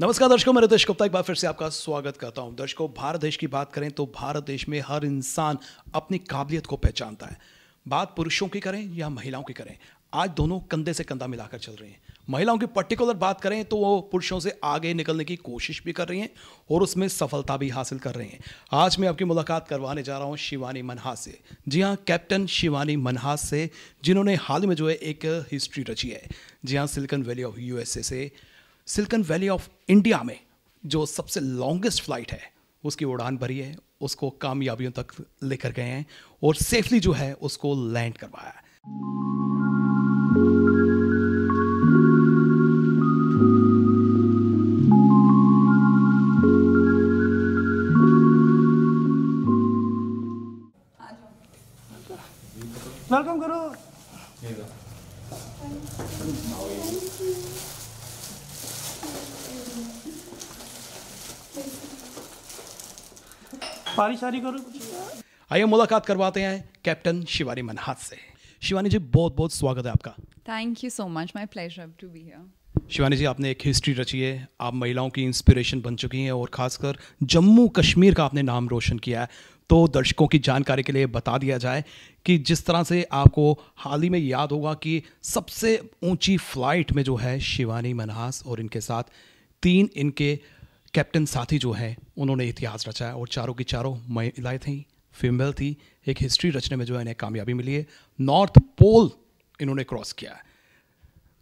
नमस्कार दर्शकों मैं रितेश गुप्ता एक बार फिर से आपका स्वागत करता हूं दर्शकों भारत देश की बात करें तो भारत देश में हर इंसान अपनी काबिलियत को पहचानता है बात पुरुषों की करें या महिलाओं की करें आज दोनों कंधे से कंधा मिलाकर चल रहे हैं महिलाओं की पर्टिकुलर बात करें तो वो पुरुषों से आगे निकलने की कोशिश भी कर रही हैं और उसमें सफलता भी हासिल कर रहे हैं आज मैं आपकी मुलाकात करवाने जा रहा हूं शिवानी मनहास से जी हाँ कैप्टन शिवानी मनहास से जिन्होंने हाल में जो है एक हिस्ट्री रची है जी हाँ सिलिकन वैली ऑफ यूएसए से सिल्कन वैली ऑफ इंडिया में जो सबसे लॉन्गेस्ट फ्लाइट है उसकी उड़ान भरी है उसको कामयाबियों तक लेकर गए हैं और सेफली जो है उसको लैंड करवाया है पारी सारी करो आइए मुलाकात करवाते हैं कैप्टन शिवानी मनहास से शिवानी जी बहुत बहुत स्वागत है आपका thank you so much my pleasure to be here Shivani ji आपने एक हिस्ट्री रची है आप महिलाओं की इंस्पिरेशन बन चुकी हैं और खासकर जम्मू कश्मीर का आपने नाम रोशन किया है तो दर्शकों की जानकारी के लिए बता दिया जाए कि जिस तरह से आपको हाल ही में याद होगा कि सबसे ऊंची फ्लाइट में जो है शिवानी मनहास और इनके साथ तीन इनके कैप्टन साथी जो हैं उन्होंने इतिहास रचा है और चारों की चारों महिलाएं थीं फीमेल थी एक हिस्ट्री रचने में जो है इन्हें कामयाबी मिली है नॉर्थ पोल इन्होंने क्रॉस किया है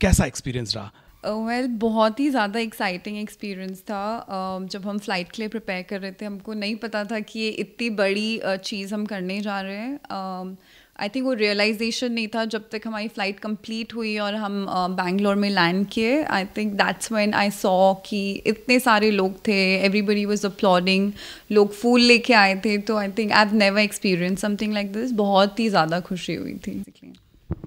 कैसा एक्सपीरियंस रहा वेल well, बहुत ही ज़्यादा एक्साइटिंग एक्सपीरियंस था uh, जब हम फ़्लाइट के लिए प्रिपेयर कर रहे थे हमको नहीं पता था कि ये इतनी बड़ी uh, चीज़ हम करने जा रहे हैं uh, आई थिंक वो रियलाइजेशन नहीं था जब तक हमारी फ़्लाइट कंप्लीट हुई और हम बैंगलोर में लैंड किए I think that's when I saw कि इतने सारे लोग थे एवरीबडी वॉज अपलॉडिंग लोग फूल लेके आए थे तो I think I have never experience something like this बहुत ही ज़्यादा खुशी हुई थी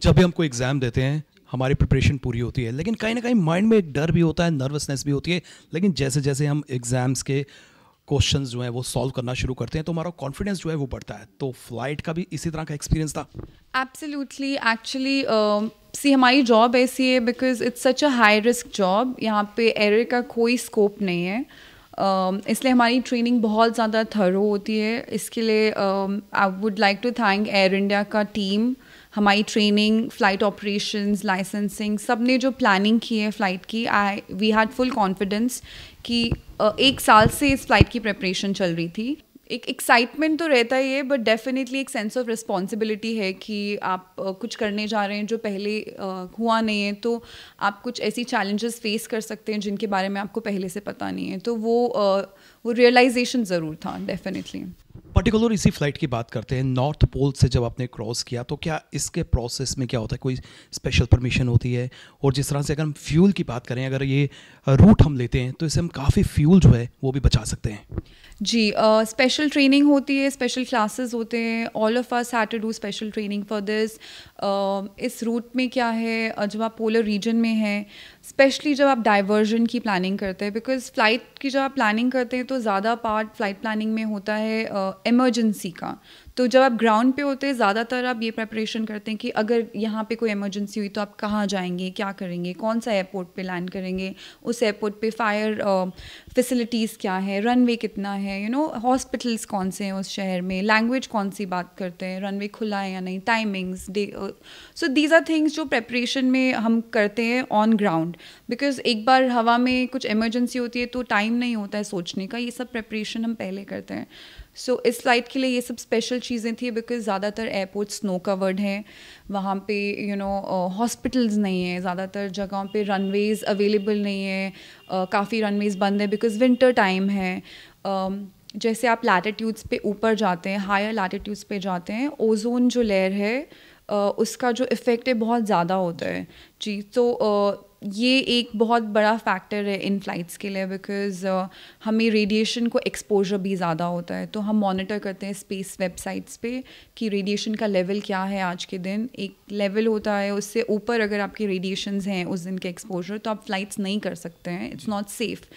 जब भी हमको एग्ज़ाम देते हैं हमारी प्रिपरेशन पूरी होती है लेकिन कहीं ना कहीं माइंड में एक डर भी होता है नर्वसनेस भी होती है लेकिन जैसे जैसे हम एग्ज़ाम्स के क्वेश्चंस जो है वो सॉल्व करना शुरू करते हैं तो हमारा कॉन्फिडेंस जो है वो बढ़ता है तो फ्लाइट का भी इसी तरह का एक्सपीरियंस था एब्सोल्युटली एक्चुअली सी हमारी जॉब ऐसी है because it's such a high risk job यहाँ पे एरर का कोई स्कोप नहीं है uh, इसलिए हमारी ट्रेनिंग बहुत ज़्यादा थरो होती है इसके लिए I would like to thank Air India का टीम हमारी ट्रेनिंग फ़्लाइट ऑपरेशंस लाइसेंसिंग सब ने जो प्लानिंग की है फ़्लाइट की I we had full confidence कि एक साल से इस फ़्लाइट की प्रेपरेशन चल रही थी एक एक्साइटमेंट तो रहता ही है बट डेफिनेटली एक सेंस ऑफ रिस्पॉन्सिबिलिटी है कि आप कुछ करने जा रहे हैं जो पहले हुआ नहीं है तो आप कुछ ऐसी चैलेंजेस फेस कर सकते हैं जिनके बारे में आपको पहले से पता नहीं है तो वो वो रियलाइजेशन ज़रूर था डेफिनेटली पर्टिकुलर इसी फ्लाइट की बात करते हैं नॉर्थ पोल से जब आपने क्रॉस किया तो क्या इसके प्रोसेस में क्या होता है कोई स्पेशल परमिशन होती है और जिस तरह से अगर हम फ्यूल की बात करें अगर ये रूट हम लेते हैं तो इससे हम काफ़ी फ्यूल जो है वो भी बचा सकते हैं जी स्पेशल ट्रेनिंग होती है स्पेशल क्लासेस होते हैं all of us had to do special training for this इस रूट में क्या है जब आप पोलर रीजन में हैं स्पेशली जब आप डाइवर्जन की प्लानिंग करते हैं बिकॉज फ़्लाइट की जब आप प्लानिंग करते हैं तो ज़्यादा पार्ट फ्लाइट प्लानिंग में होता है इमरजेंसी uh, का तो जब आप ग्राउंड पे होते हैं ज़्यादातर आप ये प्रेपरेशन करते हैं कि अगर यहाँ पे कोई इमरजेंसी हुई तो आप कहाँ जाएंगे क्या करेंगे कौन सा एयरपोर्ट पे लैंड करेंगे उस एयरपोर्ट पे फायर फैसिलिटीज़ क्या है रनवे कितना है यू नो हॉस्पिटल्स कौन से हैं उस शहर में लैंग्वेज कौन सी बात करते हैं रनवे खुला है या नहीं timings day so these are things जो प्रेपरेशन में हम करते हैं ऑन ग्राउंड बिकॉज एक बार हवा में कुछ इमरजेंसी होती है तो टाइम नहीं होता है सोचने का ये सब प्रेपरेशन हम पहले करते हैं सो इस फ्लाइट के लिए ये सब स्पेशल चीज़ें थी बिकॉज ज़्यादातर एयरपोर्ट स्नो कवर्ड हैं वहाँ पे यू नो हॉस्पिटल्स नहीं हैं ज़्यादातर जगहों पे रनवेज़ अवेलेबल नहीं है काफ़ी रनवेज़ बंद है बिकॉज विंटर टाइम है जैसे आप लैटिट्यूड्स पे ऊपर जाते हैं हायर लैटिट्यूड्स पे जाते हैं ओजोन जो लेयर है उसका जो इफ़ेक्ट है बहुत ज़्यादा होता है जी तो ये एक बहुत बड़ा फैक्टर है इन फ्लाइट्स के लिए बिकॉज uh, हमें रेडिएशन को एक्सपोजर भी ज़्यादा होता है तो हम मॉनिटर करते हैं स्पेस वेबसाइट्स पे कि रेडिएशन का लेवल क्या है आज के दिन एक लेवल होता है उससे ऊपर अगर आपके रेडिएशन हैं उस दिन के एक्सपोजर तो आप फ्लाइट्स नहीं कर सकते हैं it's not safe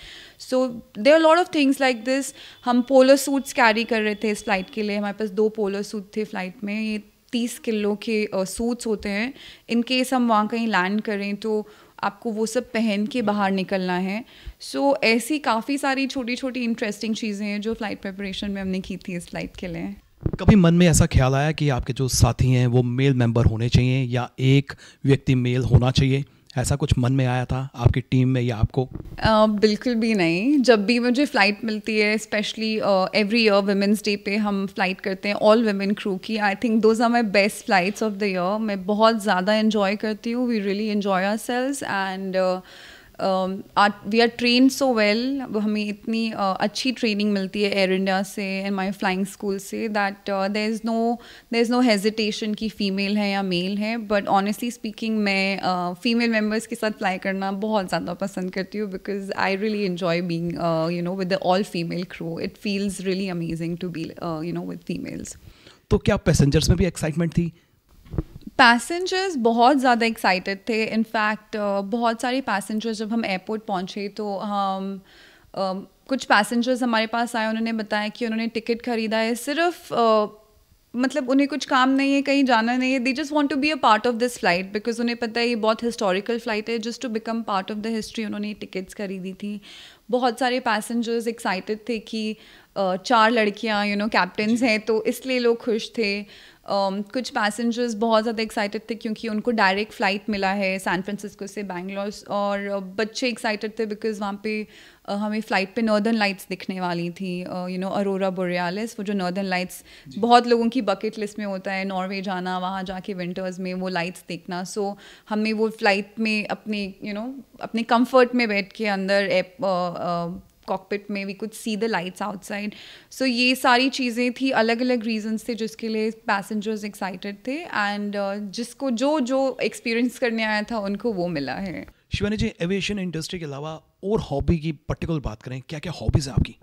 so there are lot of things like this हम पोलो सूट्स कैरी कर रहे थे इस फ्लाइट के लिए हमारे पास दो पोलो सूट थे फ्लाइट में ये तीस किलो के सूट्स uh, होते हैं इन केस हम वहाँ कहीं लैंड करें तो आपको वो सब पहन के बाहर निकलना है सो so, ऐसी काफ़ी सारी छोटी छोटी इंटरेस्टिंग चीज़ें हैं जो फ्लाइट प्रिपरेशन में हमने की थी इस फ्लाइट के लिए कभी मन में ऐसा ख्याल आया कि आपके जो साथी हैं वो मेल मेंबर होने चाहिए या एक व्यक्ति मेल होना चाहिए ऐसा कुछ मन में आया था आपकी टीम में या आपको uh, बिल्कुल भी नहीं जब भी मुझे फ़्लाइट मिलती है specially every year women's day पे हम फ़्लाइट करते हैं ऑल वेमेन क्रू की I think those are my best flights of the year मैं बहुत ज़्यादा इन्जॉय करती हूँ we really enjoy our sales and we are train so well हमें इतनी uh, अच्छी ट्रेनिंग मिलती है एयर इंडिया से एंड माई फ्लाइंग स्कूल से that there is no there is no hesitation कि फ़ीमेल है या मेल है बट ऑनेस्टली स्पीकिंग मैं फ़ीमेल uh, मेम्बर्स के साथ फ्लाई करना बहुत ज़्यादा पसंद करती हूँ because I really enjoy being you know with all female crew it feels really amazing to be you know with females तो क्या पैसेंजर्स में भी एक्साइटमेंट थी पैसेंजर्स बहुत ज़्यादा एक्साइटेड थे इनफैक्ट uh, बहुत सारे पैसेंजर्स जब हम एयरपोर्ट पहुँचे तो हम uh, कुछ पैसेंजर्स हमारे पास आए उन्होंने बताया कि उन्होंने टिकट ख़रीदा है सिर्फ uh, मतलब उन्हें कुछ काम नहीं है कहीं जाना नहीं है they just want to be a part of this flight because उन्हें पता है ये बहुत हिस्टोरिकल फ्लाइट है just to become part of the history उन्होंने टिकट्स खरीदी थी बहुत सारे पैसेंजर्स एक्साइटेड थे कि चार लड़कियाँ यू नो कैप्टन्स हैं तो इसलिए लोग खुश थे um, कुछ पैसेंजर्स बहुत ज़्यादा एक्साइटेड थे क्योंकि उनको डायरेक्ट फ़्लाइट मिला है सैन फ्रांसिस्को से बैंगलोर और बच्चे एक्साइटेड थे बिकॉज वहाँ पे हमें फ़्लाइट पे नॉर्दर्न लाइट्स दिखने वाली थी यू नो अरोरा बोरियालिस वो जो नॉर्दर्न लाइट्स बहुत लोगों की बकेट लिस्ट में होता है नॉर्वे जाना वहाँ जाके विंटर्स में वो लाइट्स देखना सो so, हमने वो फ्लाइट में अपने यू you नो know, अपने कंफर्ट में बैठ के अंदर एप कॉकपिट में we could see the lights outside so ये सारी चीज़ें थी अलग अलग रीजन्स थे जिसके लिए पैसेंजर्स एक्साइटेड थे एंड uh, जिसको जो जो एक्सपीरियंस करने आया था उनको वो मिला है शिवानी जी एविएशन इंडस्ट्री के अलावा और हॉबी की पर्टिकुलर बात करें क्या क्या हॉबीज़ हैं आपकी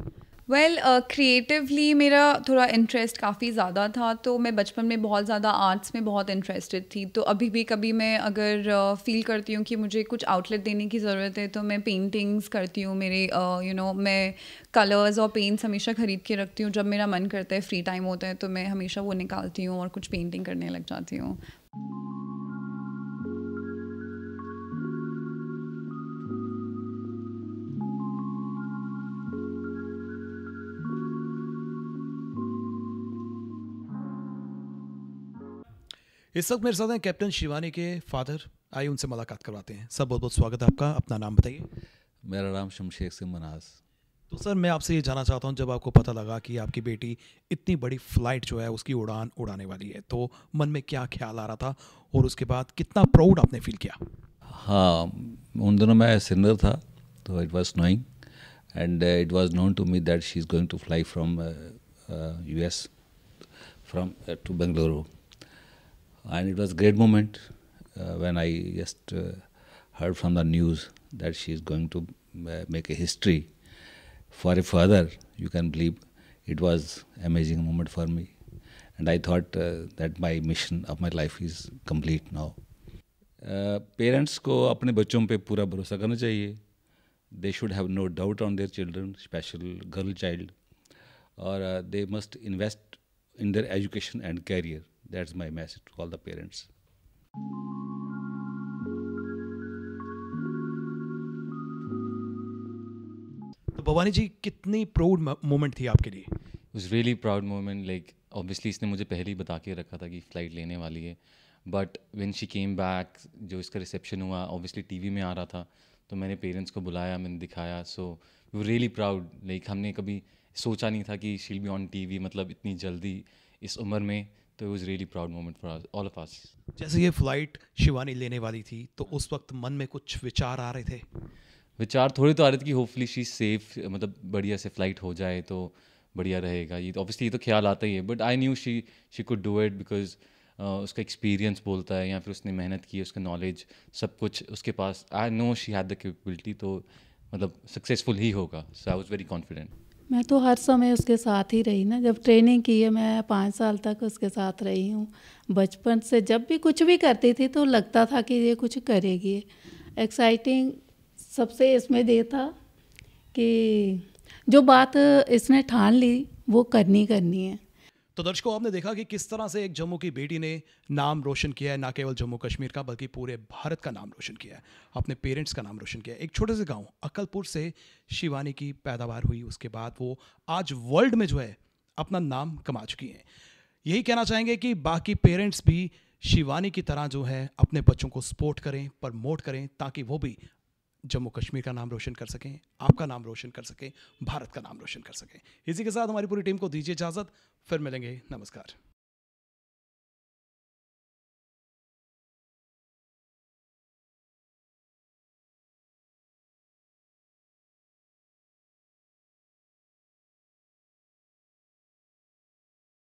वेल well, क्रिएटिवली uh, मेरा थोड़ा इंटरेस्ट काफ़ी ज़्यादा था तो मैं बचपन में बहुत ज़्यादा आर्ट्स में बहुत इंटरेस्टेड थी तो अभी भी कभी मैं अगर फील uh, करती हूँ कि मुझे कुछ आउटलेट देने की ज़रूरत है तो मैं पेंटिंग्स करती हूँ मेरे यू uh, नो मैं कलर्स और पेंट्स हमेशा ख़रीद के रखती हूँ जब मेरा मन करता है फ्री टाइम होता है तो मैं हमेशा वो निकालती हूँ और कुछ पेंटिंग करने लग जाती हूँ इस वक्त मेरे साथ हैं कैप्टन शिवानी के फादर आइए उनसे मुलाकात करवाते हैं सब बहुत बहुत स्वागत है आपका अपना नाम बताइए मेरा नाम शमशेर सिंह मनाज तो सर मैं आपसे ये जानना चाहता हूँ जब आपको पता लगा कि आपकी बेटी इतनी बड़ी फ़्लाइट जो है उसकी उड़ान उड़ाने वाली है तो मन में क्या ख्याल आ रहा था और उसके बाद कितना प्राउड आपने फील किया हाँ उन दिनों मैं सिंगर था तो it was knowing and it was known to me that she is going to fly from U S from to Bengaluru and it was great moment uh, when I just uh, heard from the news that she is going to uh, make a history for a father. You can believe it was amazing moment for me, and I thought uh, that my mission of my life is complete now. Parents को अपने बच्चों पे पूरा भरोसा करना चाहिए they should have no doubt on their children, special girl child, or uh, they must invest in their education and career. that's my message to all the parents तो भवानी जी कितनी प्राउड मोमेंट थी आपके लिए is really proud moment like obviously इसने मुझे पहले ही बता के रखा था कि फ़्लाइट लेने वाली है but when she came back जो इसका रिसेप्शन हुआ ऑब्वियसली टीवी में आ रहा था तो मैंने पेरेंट्स को बुलाया मैंने दिखाया so we really proud like हमने कभी सोचा नहीं था कि शील बी ऑन टी मतलब इतनी जल्दी इस उम्र में तो was really proud moment for all of us जैसे ये फ्लाइट शिवानी लेने वाली थी तो उस वक्त मन में कुछ विचार आ रहे थे विचार थोड़े तो आ रहे थे कि होपफुली शी सेफ मतलब बढ़िया से फ्लाइट हो जाए तो बढ़िया रहेगा ये ऑब्वियसली ये तो ख्याल आता ही है but I knew she she could do it because उसका एक्सपीरियंस बोलता है या फिर उसने मेहनत की उसका नॉलेज सब कुछ उसके पास I know she had the capability तो मतलब सक्सेसफुल ही होगा so I was very confident मैं तो हर समय उसके साथ ही रही ना जब ट्रेनिंग की है मैं पाँच साल तक उसके साथ रही हूँ बचपन से जब भी कुछ भी करती थी तो लगता था कि ये कुछ करेगी एक्साइटिंग सबसे इसमें दे था कि जो बात इसने ठान ली वो करनी करनी है तो दर्शकों आपने देखा कि किस तरह से एक जम्मू की बेटी ने नाम रोशन किया है ना केवल जम्मू कश्मीर का बल्कि पूरे भारत का नाम रोशन किया है अपने पेरेंट्स का नाम रोशन किया है एक छोटे से गांव अकलपुर से शिवानी की पैदावार हुई उसके बाद वो आज वर्ल्ड में जो है अपना नाम कमा चुकी हैं यही कहना चाहेंगे कि बाकी पेरेंट्स भी शिवानी की तरह जो है अपने बच्चों को सपोर्ट करें प्रमोट करें ताकि वो भी जम्मू कश्मीर का नाम रोशन कर सकें आपका नाम रोशन कर सकें भारत का नाम रोशन कर सकें इसी के साथ हमारी पूरी टीम को दीजिए इजाज़त फिर मिलेंगे नमस्कार